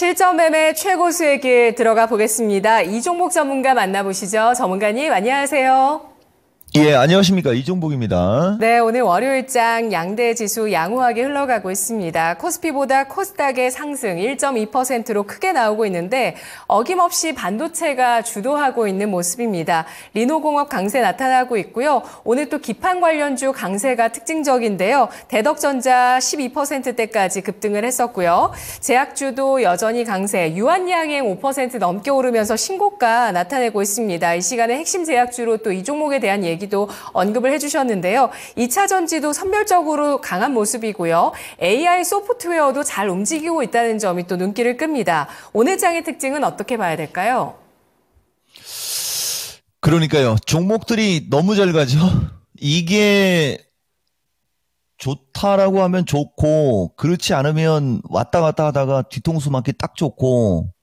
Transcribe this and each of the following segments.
실전 매매 최고 수익에 들어가 보겠습니다. 이 종목 전문가 만나보시죠. 전문가님 안녕하세요. 예, 안녕하십니까. 이종복입니다. 네, 오늘 월요일장 양대 지수 양호하게 흘러가고 있습니다. 코스피보다 코스닥의 상승 1.2%로 크게 나오고 있는데 어김없이 반도체가 주도하고 있는 모습입니다. 리노공업 강세 나타나고 있고요. 오늘 또 기판 관련주 강세가 특징적인데요. 대덕전자 12%대까지 급등을 했었고요. 제약주도 여전히 강세, 유한양행 5% 넘게 오르면서 신고가 나타내고 있습니다. 이 시간에 핵심 제약주로 또 이 종목에 대한 얘기 얘기도 언급을 해주셨는데요. 2차 전지도 선별적으로 강한 모습이고요. AI 소프트웨어도 잘 움직이고 있다는 점이 또 눈길을 끕니다. 오늘 장의 특징은 어떻게 봐야 될까요? 그러니까요. 종목들이 너무 잘 가죠. 이게 좋다라고 하면 좋고 그렇지 않으면 왔다 갔다 하다가 뒤통수 맞기 딱 좋고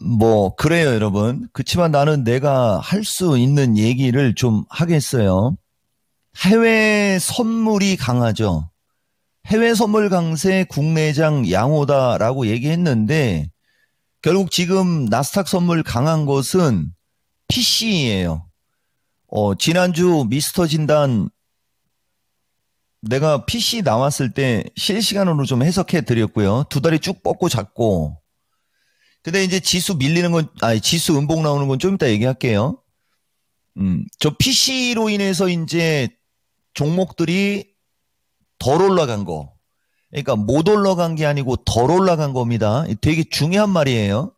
뭐 그래요, 여러분. 그치만 나는 내가 할 수 있는 얘기를 좀 하겠어요. 해외 선물이 강하죠. 해외 선물 강세 국내장 양호다라고 얘기했는데 결국 지금 나스닥 선물 강한 것은 PC예요. 어, 지난주 미스터 진단 내가 PC 나왔을 때 실시간으로 좀 해석해 드렸고요. 두 다리 쭉 뻗고 잤고 근데 이제 지수 밀리는 건, 아 지수 음봉 나오는 건 좀 이따 얘기할게요. 음, 저 PC로 인해서 이제 종목들이 덜 올라간 거. 그러니까 못 올라간 게 아니고 덜 올라간 겁니다. 되게 중요한 말이에요.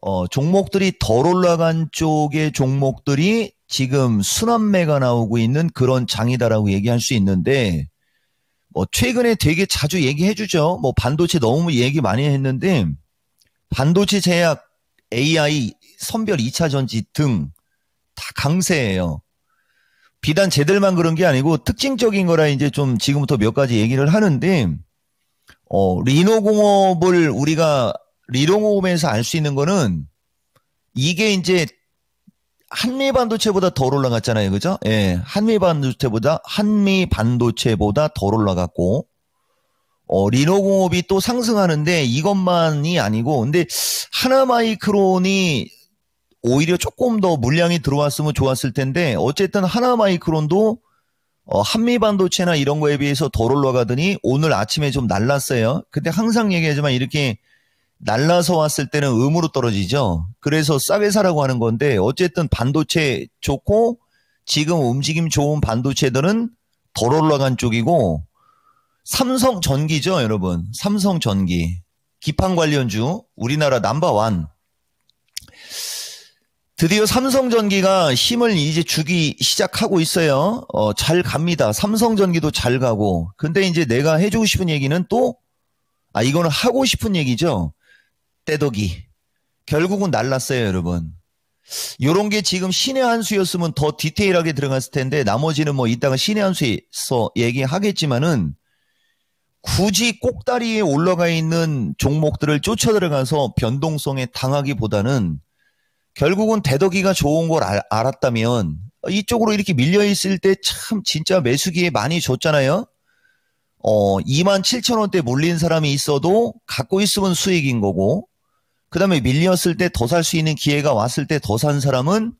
어, 종목들이 덜 올라간 쪽의 종목들이 지금 순환매가 나오고 있는 그런 장이다라고 얘기할 수 있는데, 뭐, 최근에 되게 자주 얘기해 주죠. 뭐, 반도체 너무 얘기 많이 했는데, 반도체 제약, AI, 선별 2차 전지 등 다 강세예요. 비단 제들만 그런 게 아니고 특징적인 거라 이제 좀 지금부터 몇 가지 얘기를 하는데 어, 리노공업을 우리가 리노공업에서 알 수 있는 거는 이게 이제 한미 반도체보다 덜 올라갔잖아요. 그죠? 예. 한미 반도체보다 한미 반도체보다 덜 올라갔고 어, 리노공업이 또 상승하는데 이것만이 아니고 근데 하나마이크론이 오히려 조금 더 물량이 들어왔으면 좋았을 텐데 어쨌든 하나마이크론도 어, 한미반도체나 이런 거에 비해서 덜 올라가더니 오늘 아침에 좀 날랐어요. 근데 항상 얘기하지만 이렇게 날라서 왔을 때는 음으로 떨어지죠. 그래서 싸게 사라고 하는 건데 어쨌든 반도체 좋고 지금 움직임 좋은 반도체들은 덜 올라간 쪽이고 삼성 전기죠, 여러분. 삼성 전기. 기판 관련주 우리나라 남바완. 드디어 삼성전기가 힘을 이제 주기 시작하고 있어요. 어, 잘 갑니다. 삼성전기도 잘 가고. 근데 이제 내가 해주고 싶은 얘기는 또, 아, 이거는 하고 싶은 얘기죠. 떼덕이. 결국은 날랐어요, 여러분. 요런 게 지금 신의 한 수였으면 더 디테일하게 들어갔을 텐데, 나머지는 뭐 이따가 신의 한 수에서 얘기하겠지만은, 굳이 꼭다리에 올라가 있는 종목들을 쫓아 들어가서 변동성에 당하기보다는 결국은 대더기가 좋은 걸 알, 알았다면 이쪽으로 이렇게 밀려 있을 때 참 진짜 매수기에 많이 줬잖아요. 어, 2만 7천 원대 몰린 사람이 있어도 갖고 있으면 수익인 거고, 그 다음에 밀렸을 때 더 살 수 있는 기회가 왔을 때 더 산 사람은,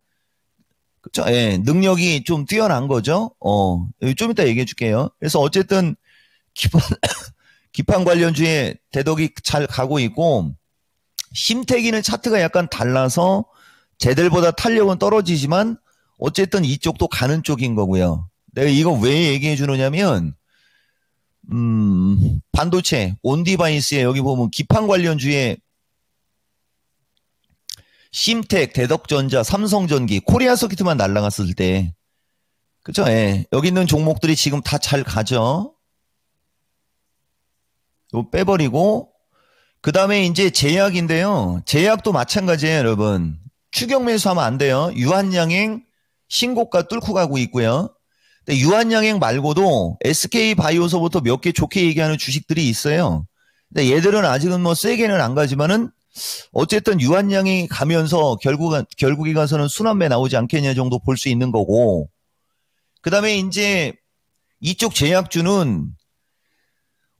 그쵸? 예, 능력이 좀 뛰어난 거죠. 어, 좀 이따 얘기해 줄게요. 그래서 어쨌든 기판 기판 관련주에 대덕이 잘 가고 있고 심태기는 차트가 약간 달라서 제들보다 탄력은 떨어지지만 어쨌든 이쪽도 가는 쪽인 거고요. 내가 이거 왜 얘기해 주느냐면 음, 반도체 온디바이스에 여기 보면 기판 관련주에 심텍, 대덕전자, 삼성전기, 코리아 서키트만 날라갔을 때 그죠? 예. 여기 있는 종목들이 지금 다 잘 가죠. 요 빼버리고 그 다음에 이제 제약인데요. 제약도 마찬가지예요, 여러분. 추격 매수하면 안 돼요. 유한양행 신고가 뚫고 가고 있고요. 근데 유한양행 말고도 SK 바이오서부터 몇 개 좋게 얘기하는 주식들이 있어요. 근데 얘들은 아직은 뭐 세게는 안 가지만은 어쨌든 유한양행이 가면서 결국 결국에 가서는 순환매 나오지 않겠냐 정도 볼 수 있는 거고. 그다음에 이제 이쪽 제약주는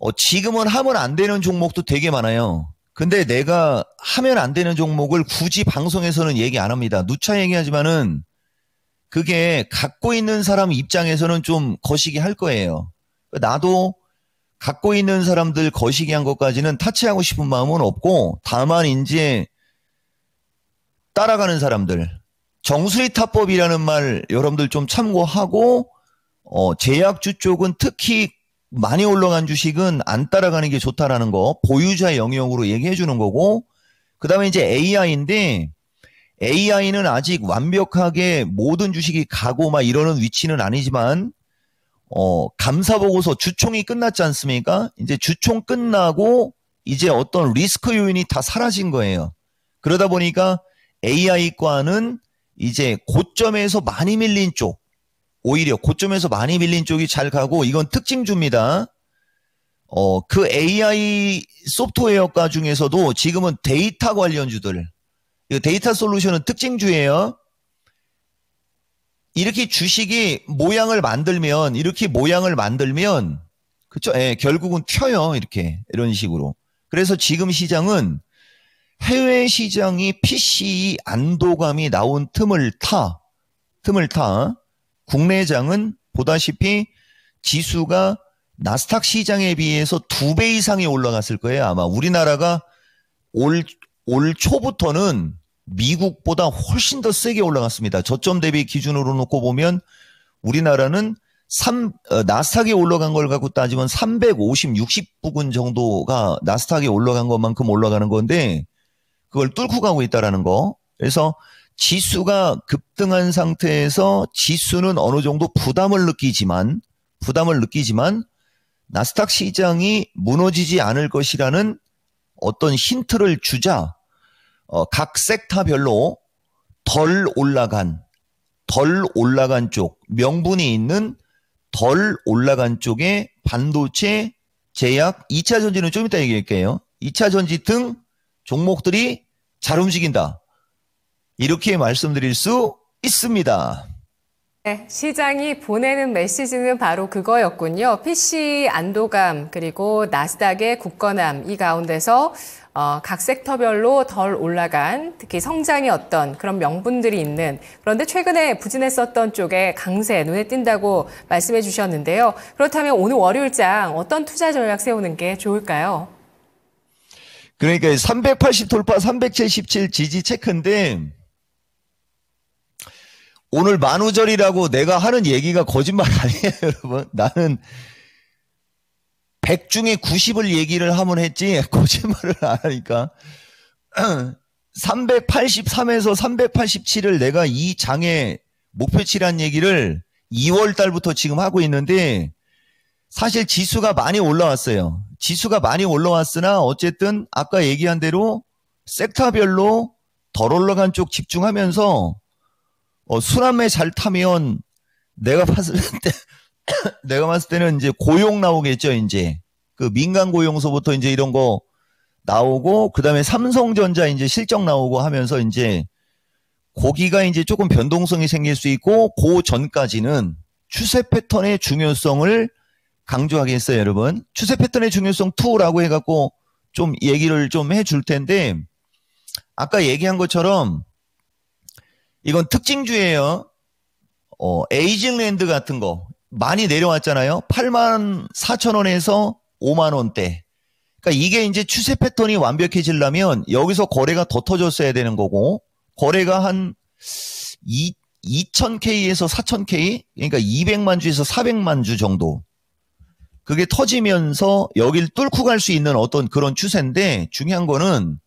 어, 지금은 하면 안 되는 종목도 되게 많아요. 근데 내가 하면 안 되는 종목을 굳이 방송에서는 얘기 안 합니다. 누차 얘기하지만은 그게 갖고 있는 사람 입장에서는 좀 거시기 할 거예요. 나도 갖고 있는 사람들 거시기 한 것까지는 타치하고 싶은 마음은 없고 다만 이제 따라가는 사람들 정수리 타법이라는 말 여러분들 좀 참고하고 어, 제약주 쪽은 특히 많이 올라간 주식은 안 따라가는 게 좋다라는 거 보유자 영역으로 얘기해 주는 거고 그다음에 이제 AI인데 AI는 아직 완벽하게 모든 주식이 가고 막 이러는 위치는 아니지만 어 감사 보고서 주총이 끝났지 않습니까? 이제 주총 끝나고 이제 어떤 리스크 요인이 다 사라진 거예요. 그러다 보니까 AI과는 이제 고점에서 많이 밀린 쪽 오히려 고점에서 많이 밀린 쪽이 잘 가고 이건 특징줍니다 어, 그 AI 소프트웨어과 중에서도 지금은 데이터 관련주들, 데이터 솔루션은 특징주예요. 이렇게 주식이 모양을 만들면, 이렇게 모양을 만들면, 그쵸? 예, 결국은 튀어요. 이렇게. 이런 식으로. 그래서 지금 시장은 해외 시장이 PC 안도감이 나온 틈을 타. 틈을 타. 국내장은 보다시피 지수가 나스닥 시장에 비해서 두 배 이상이 올라갔을 거예요. 아마 우리나라가 올, 올 초부터는 미국보다 훨씬 더 세게 올라갔습니다. 저점 대비 기준으로 놓고 보면 우리나라는 3, 어, 나스닥에 올라간 걸 갖고 따지면 350, 60 부근 정도가 나스닥에 올라간 것만큼 올라가는 건데 그걸 뚫고 가고 있다라는 거. 그래서 지수가 급등한 상태에서 지수는 어느 정도 부담을 느끼지만 부담을 느끼지만 나스닥 시장이 무너지지 않을 것이라는 어떤 힌트를 주자 어, 각 섹터별로 덜 올라간 덜 올라간 쪽 명분이 있는 덜 올라간 쪽에 반도체 제약 2차 전지는 좀 이따 얘기할게요. 2차 전지 등 종목들이 잘 움직인다. 이렇게 말씀드릴 수 있습니다. 네, 시장이 보내는 메시지는 바로 그거였군요. PC 안도감 그리고 나스닥의 굳건함 이 가운데서 어, 각 섹터별로 덜 올라간 특히 성장의 어떤 그런 명분들이 있는 그런데 최근에 부진했었던 쪽에 강세 눈에 띈다고 말씀해 주셨는데요. 그렇다면 오늘 월요일장 어떤 투자 전략 세우는 게 좋을까요? 그러니까 380 돌파 377 지지 체크인데 오늘 만우절이라고 내가 하는 얘기가 거짓말 아니에요, 여러분. 나는 100 중에 90을 얘기를 하면 했지 거짓말을 안 하니까 383에서 387을 내가 이장에 목표치란 얘기를 2월 달부터 지금 하고 있는데 사실 지수가 많이 올라왔어요. 지수가 많이 올라왔으나 어쨌든 아까 얘기한 대로 섹터별로 덜 올라간 쪽 집중하면서 어, 수남에 잘 타면 내가 봤을 때 내가 봤을 때는 이제 고용 나오겠죠 이제 그 민간 고용서부터 이제 이런 거 나오고 그다음에 삼성전자 이제 실적 나오고 하면서 이제 고기가 이제 조금 변동성이 생길 수 있고 고 전까지는 추세 패턴의 중요성을 강조하겠어요 여러분 추세 패턴의 중요성 2라고 해갖고 좀 얘기를 좀 해줄 텐데 아까 얘기한 것처럼 이건 특징주예요. 어, 에이징랜드 같은 거 많이 내려왔잖아요. 8만 4천 원에서 5만 원대. 그러니까 이게 이제 추세 패턴이 완벽해지려면 여기서 거래가 더 터졌어야 되는 거고 거래가 한 2, 2000K에서 4000K 그러니까 200만 주에서 400만 주 정도 그게 터지면서 여길 뚫고 갈 수 있는 어떤 그런 추세인데 중요한 거는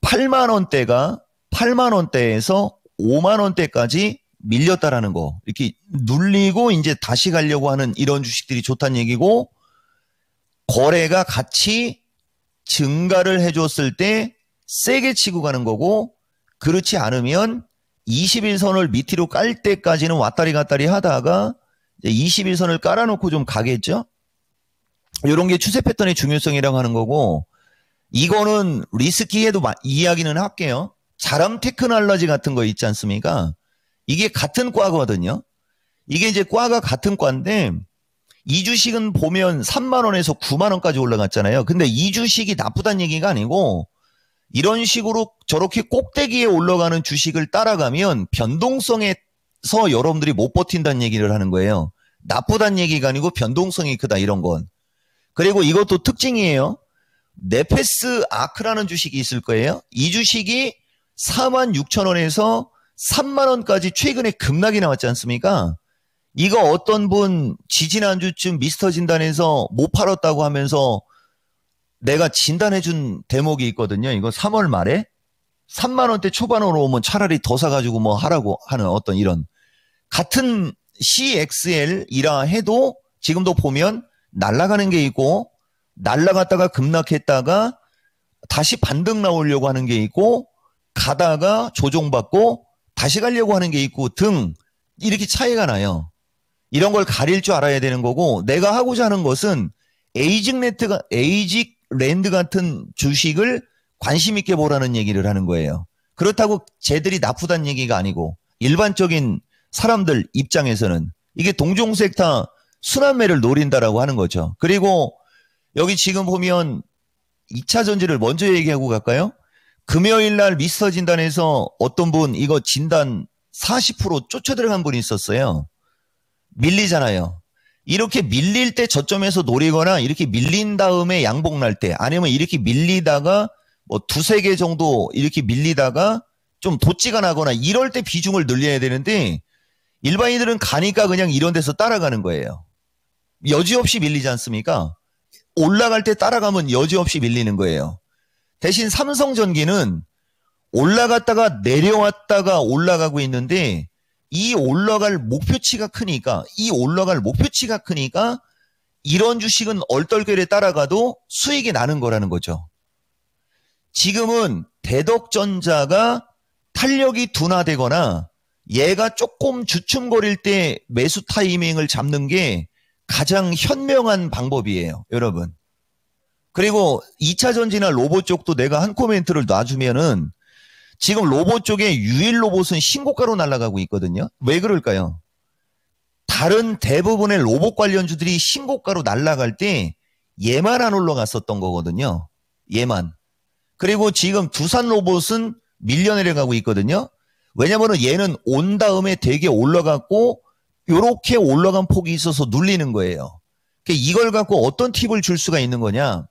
8만 원대가 8만 원대에서 5만 원대까지 밀렸다라는 거 이렇게 눌리고 이제 다시 가려고 하는 이런 주식들이 좋다는 얘기고 거래가 같이 증가를 해줬을 때 세게 치고 가는 거고 그렇지 않으면 21선을 밑으로 깔 때까지는 왔다리 갔다리 하다가 21선을 깔아놓고 좀 가겠죠. 이런 게 추세 패턴의 중요성이라고 하는 거고 이거는 리스키에도 이야기는 할게요. 자람 테크놀러지 같은 거 있지 않습니까? 이게 같은 과거든요. 이게 이제 과가 같은 과인데 이주식은 보면 3만 원에서 9만 원까지 올라갔잖아요. 근데 이주식이 나쁘다는 얘기가 아니고 이런 식으로 저렇게 꼭대기에 올라가는 주식을 따라가면 변동성에서 여러분들이 못 버틴다는 얘기를 하는 거예요. 나쁘다는 얘기가 아니고 변동성이 크다 이런 건. 그리고 이것도 특징이에요. 네페스 아크라는 주식이 있을 거예요. 이 주식이 4만 6천 원에서 3만 원까지 최근에 급락이 나왔지 않습니까? 이거 어떤 분 지지난주쯤 미스터 진단에서 못 팔았다고 하면서 내가 진단해준 대목이 있거든요. 이거 3월 말에 3만 원대 초반으로 오면 차라리 더 사가지고 뭐 하라고 하는 어떤 이런 같은 CXL이라 해도 지금도 보면 날아가는 게 있고 날아갔다가 급락했다가 다시 반등 나오려고 하는 게 있고 가다가 조종받고 다시 가려고 하는 게 있고 등 이렇게 차이가 나요. 이런 걸 가릴 줄 알아야 되는 거고 내가 하고자 하는 것은 에이직 네트가 에이직 랜드 같은 주식을 관심 있게 보라는 얘기를 하는 거예요. 그렇다고 쟤들이 나쁘다는 얘기가 아니고 일반적인 사람들 입장에서는 이게 동종 섹터 순환매를 노린다라고 하는 거죠. 그리고 여기 지금 보면 2차 전지를 먼저 얘기하고 갈까요? 금요일 날 미스터 진단에서 어떤 분 이거 진단 40% 쫓아 들어간 분이 있었어요. 밀리잖아요. 이렇게 밀릴 때 저점에서 노리거나 이렇게 밀린 다음에 양봉 날때 아니면 이렇게 밀리다가 뭐 두 세 개 정도 이렇게 밀리다가 좀 도찌가 나거나 이럴 때 비중을 늘려야 되는데 일반인들은 가니까 그냥 이런 데서 따라가는 거예요. 여지없이 밀리지 않습니까? 올라갈 때 따라가면 여지없이 밀리는 거예요. 대신 삼성전기는 올라갔다가 내려왔다가 올라가고 있는데 이 올라갈 목표치가 크니까 이 올라갈 목표치가 크니까 이런 주식은 얼떨결에 따라가도 수익이 나는 거라는 거죠. 지금은 대덕전자가 탄력이 둔화되거나 얘가 조금 주춤거릴 때 매수 타이밍을 잡는 게 가장 현명한 방법이에요, 여러분. 그리고 2차 전지나 로봇 쪽도 내가 한 코멘트를 놔주면은 지금 로봇 쪽에 유일 로봇은 신고가로 날아가고 있거든요. 왜 그럴까요? 다른 대부분의 로봇 관련주들이 신고가로 날아갈 때 얘만 안 올라갔었던 거거든요. 얘만. 그리고 지금 두산 로봇은 밀려 내려가고 있거든요. 왜냐면은 얘는 온 다음에 되게 올라갔고 요렇게 올라간 폭이 있어서 눌리는 거예요. 그러니까 이걸 갖고 어떤 팁을 줄 수가 있는 거냐?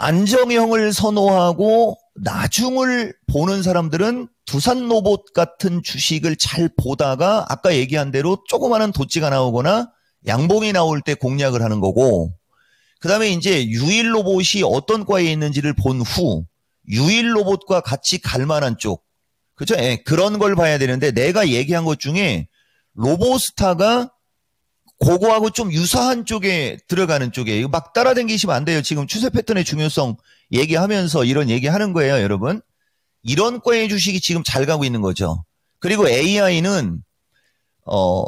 안정형을 선호하고 나중을 보는 사람들은 두산 로봇 같은 주식을 잘 보다가 아까 얘기한 대로 조그마한 도찌가 나오거나 양봉이 나올 때 공략을 하는 거고 그다음에 이제 유일 로봇이 어떤 과에 있는지를 본 후 유일 로봇과 같이 갈 만한 쪽 그죠? 예, 그런 걸 봐야 되는데 내가 얘기한 것 중에 로보스타가 고거하고 좀 유사한 쪽에 들어가는 쪽에 막 따라다니시면 안 돼요. 지금 추세 패턴의 중요성 얘기하면서 이런 얘기하는 거예요, 여러분. 이런 거의 주식이 지금 잘 가고 있는 거죠. 그리고 AI는 어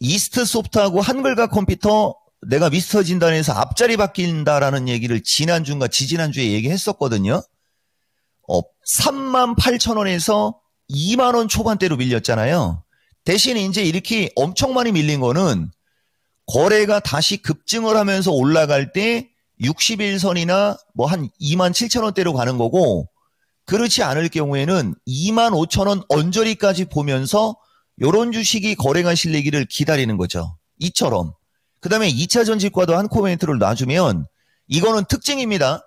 이스트 소프트하고 한글과 컴퓨터 내가 미스터 진단에서 앞자리 바뀐다라는 얘기를 지난주인가 지지난주에 얘기했었거든요. 어 3만 8천 원에서 2만 원 초반대로 밀렸잖아요. 대신 이제 이렇게 엄청 많이 밀린 거는 거래가 다시 급증을 하면서 올라갈 때 61선이나 뭐 한 2만 7천 원대로 가는 거고 그렇지 않을 경우에는 2만 5천 원 언저리까지 보면서 요런 주식이 거래가 실리기를 기다리는 거죠. 이처럼. 그 다음에 2차 전지과도 한 코멘트를 놔주면 이거는 특징입니다.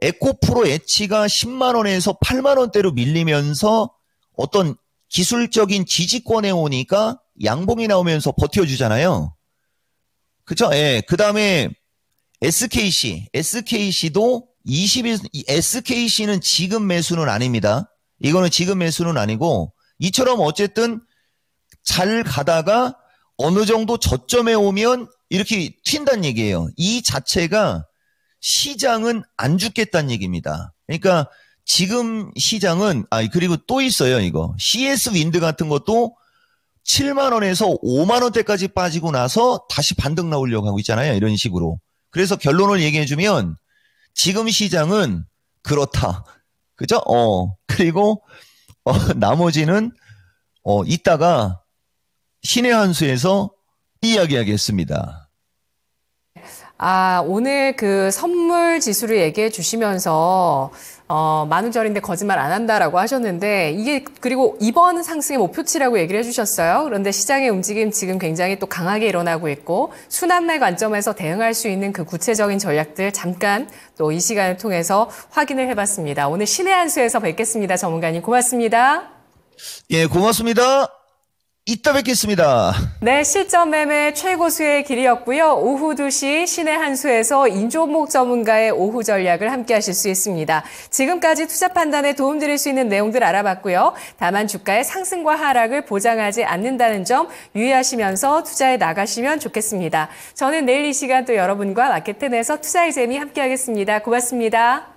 에코프로 엣치가 10만 원에서 8만 원대로 밀리면서 어떤 기술적인 지지권에 오니까 양봉이 나오면서 버텨주잖아요. 그쵸? 예. 그 다음에 SKC. SKC도 21, SKC는 지금 매수는 아닙니다. 이거는 지금 매수는 아니고, 이처럼 어쨌든 잘 가다가 어느 정도 저점에 오면 이렇게 튄다는 얘기예요. 이 자체가 시장은 안 죽겠다는 얘기입니다. 그러니까 지금 시장은, 아, 그리고 또 있어요, 이거. CS 윈드 같은 것도 7만 원에서 5만 원대까지 빠지고 나서 다시 반등 나오려고 하고 있잖아요. 이런 식으로. 그래서 결론을 얘기해 주면 지금 시장은 그렇다. 그죠? 어. 그리고 어, 나머지는 어, 이따가 신의 한수에서 이야기하겠습니다. 아, 오늘 그 선물 지수를 얘기해 주시면서 어, 만우절인데 거짓말 안 한다라고 하셨는데 이게 그리고 이번 상승의 목표치라고 얘기를 해주셨어요. 그런데 시장의 움직임 지금 굉장히 또 강하게 일어나고 있고 순환매 관점에서 대응할 수 있는 그 구체적인 전략들 잠깐 또 이 시간을 통해서 확인을 해봤습니다. 오늘 신의 한수에서 뵙겠습니다. 전문가님 고맙습니다. 예, 고맙습니다. 이따 뵙겠습니다. 네, 실전 매매 최고수의 길이었고요. 오후 2시 시내 한수에서 인조목 전문가의 오후 전략을 함께 하실 수 있습니다. 지금까지 투자 판단에 도움드릴 수 있는 내용들 알아봤고요. 다만 주가의 상승과 하락을 보장하지 않는다는 점 유의하시면서 투자에 나가시면 좋겠습니다. 저는 내일 이 시간 또 여러분과 마켓텐에서 투자의 재미 함께 하겠습니다. 고맙습니다.